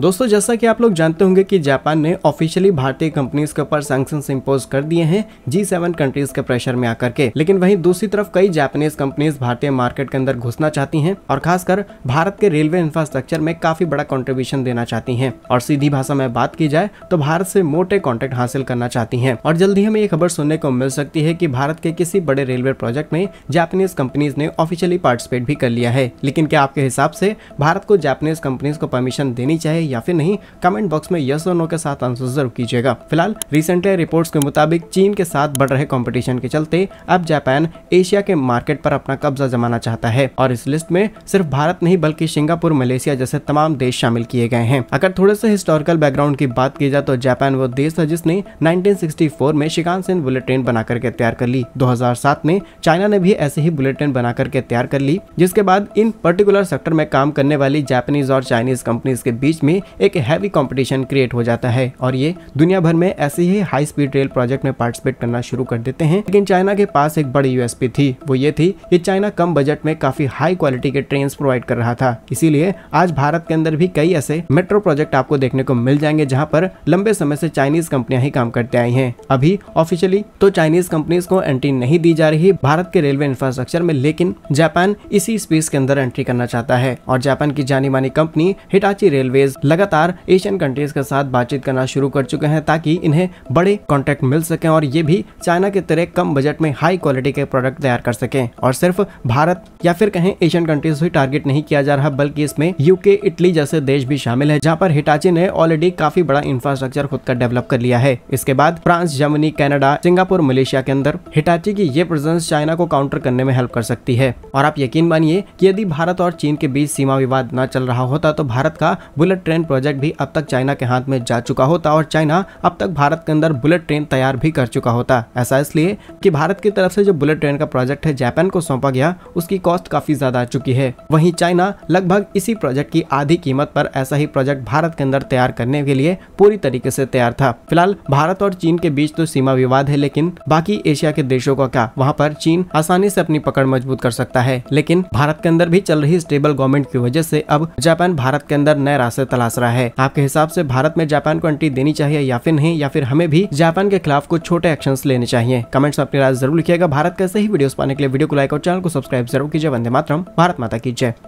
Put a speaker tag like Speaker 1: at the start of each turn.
Speaker 1: दोस्तों जैसा कि आप लोग जानते होंगे कि जापान ने ऑफिशियली भारतीय कंपनीज के ऊपर सैक्शन इम्पोज कर दिए हैं जी सेवन कंट्रीज के प्रेशर में आकर के लेकिन वहीं दूसरी तरफ कई जापानीज कंपनीज भारतीय मार्केट के अंदर घुसना चाहती हैं और खासकर भारत के रेलवे इंफ्रास्ट्रक्चर में काफी बड़ा कॉन्ट्रीब्यूशन देना चाहती है और सीधी भाषा में बात की जाए तो भारत से मोटे कॉन्ट्रैक्ट हासिल करना चाहती है और जल्दी हमें ये खबर सुनने को मिल सकती है की भारत के किसी बड़े रेलवे प्रोजेक्ट में जापानीज कंपनीज ने ऑफिशियली पार्टिसिपेट भी कर लिया है लेकिन क्या आपके हिसाब से भारत को जापानीज कंपनीज को परमिशन देनी चाहिए है या फिर नहीं कमेंट बॉक्स में यस और नो के साथ आंसर जरूर कीजिएगा फिलहाल रिसेंटली रिपोर्ट्स के मुताबिक चीन के साथ बढ़ रहे कॉम्पिटिशन के चलते अब जापान एशिया के मार्केट पर अपना कब्जा जमाना चाहता है और इस लिस्ट में सिर्फ भारत नहीं बल्कि सिंगापुर मलेशिया जैसे तमाम देश शामिल किए गए हैं अगर थोड़े से हिस्टोरिकल बैकग्राउंड की बात की जाए तो जापान वो देश था जिसने 1964 में शिकानसेन बुलेट ट्रेन बना करके तैयार कर ली 2007 में चाइना ने भी ऐसे ही बुलेट ट्रेन बना करके तैयार कर ली जिसके बाद इन पर्टिकुलर सेक्टर में काम करने वाली जापानीज और चाइनीज कंपनीज के बीच में में एक हैवी कंपटीशन क्रिएट हो जाता है और ये दुनिया भर में ऐसे ही हाई स्पीड रेल प्रोजेक्ट में पार्टिसिपेट करना शुरू कर देते हैं लेकिन चाइना के पास एक बड़ी यूएसपी थी वो ये थी कि चाइना कम बजट में काफी हाई क्वालिटी के ट्रेन प्रोवाइड कर रहा था इसीलिए आज भारत के अंदर भी कई ऐसे मेट्रो प्रोजेक्ट आपको देखने को मिल जाएंगे जहाँ पर लंबे समय से चाइनीज कंपनियां ही काम करते आई है अभी ऑफिशियली तो चाइनीज कंपनीज को एंट्री नहीं दी जा रही भारत के रेलवे इंफ्रास्ट्रक्चर में लेकिन जापान इसी स्पेस के अंदर एंट्री करना चाहता है और जापान की जानी मानी कंपनी हिटाची रेलवेज लगातार एशियन कंट्रीज के साथ बातचीत करना शुरू कर चुके हैं ताकि इन्हें बड़े कॉन्ट्रैक्ट मिल सके और ये भी चाइना की तरह कम बजट में हाई क्वालिटी के प्रोडक्ट तैयार कर सके और सिर्फ भारत या फिर कहें एशियन कंट्रीज भी टारगेट नहीं किया जा रहा बल्कि इसमें यूके इटली जैसे देश भी शामिल है जहाँ पर हिटाची ने ऑलरेडी काफी बड़ा इंफ्रास्ट्रक्चर खुद का डेवलप कर लिया है इसके बाद France Germany Canada Singapore Malaysia के अंदर हिटाची की ये प्रेजेंस चाइना को काउंटर करने में हेल्प कर सकती है और आप यकीन मानिए कि यदि भारत और चीन के बीच सीमा विवाद न चल रहा होता तो भारत का बुलेट ट्रेन प्रोजेक्ट भी अब तक चाइना के हाथ में जा चुका होता और चाइना अब तक भारत के अंदर बुलेट ट्रेन तैयार भी कर चुका होता ऐसा इसलिए कि भारत की तरफ से जो बुलेट ट्रेन का प्रोजेक्ट है जापान को सौंपा गया उसकी कॉस्ट काफी ज्यादा आ चुकी है वहीं चाइना लगभग इसी प्रोजेक्ट की आधी कीमत पर ऐसा ही प्रोजेक्ट भारत के अंदर तैयार करने के लिए पूरी तरीके से तैयार था फिलहाल भारत और चीन के बीच तो सीमा विवाद है लेकिन बाकी एशिया के देशों का क्या वहाँ पर चीन आसानी से अपनी पकड़ मजबूत कर सकता है लेकिन भारत के अंदर भी चल रही स्टेबल गवर्नमेंट की वजह से अब जापान भारत के अंदर नए रास्ते तला सवाल रहा है आपके हिसाब से भारत में जापान को एंट्री देनी चाहिए या फिर नहीं या फिर हमें भी जापान के खिलाफ कुछ छोटे एक्शन लेने चाहिए कमेंट्स अपनी राय जरूर लिखिएगा भारत कैसे ही वीडियो पाने के लिए वीडियो को लाइक और चैनल को सब्सक्राइब जरूर कीजिए वंदे मातरम भारत माता की जय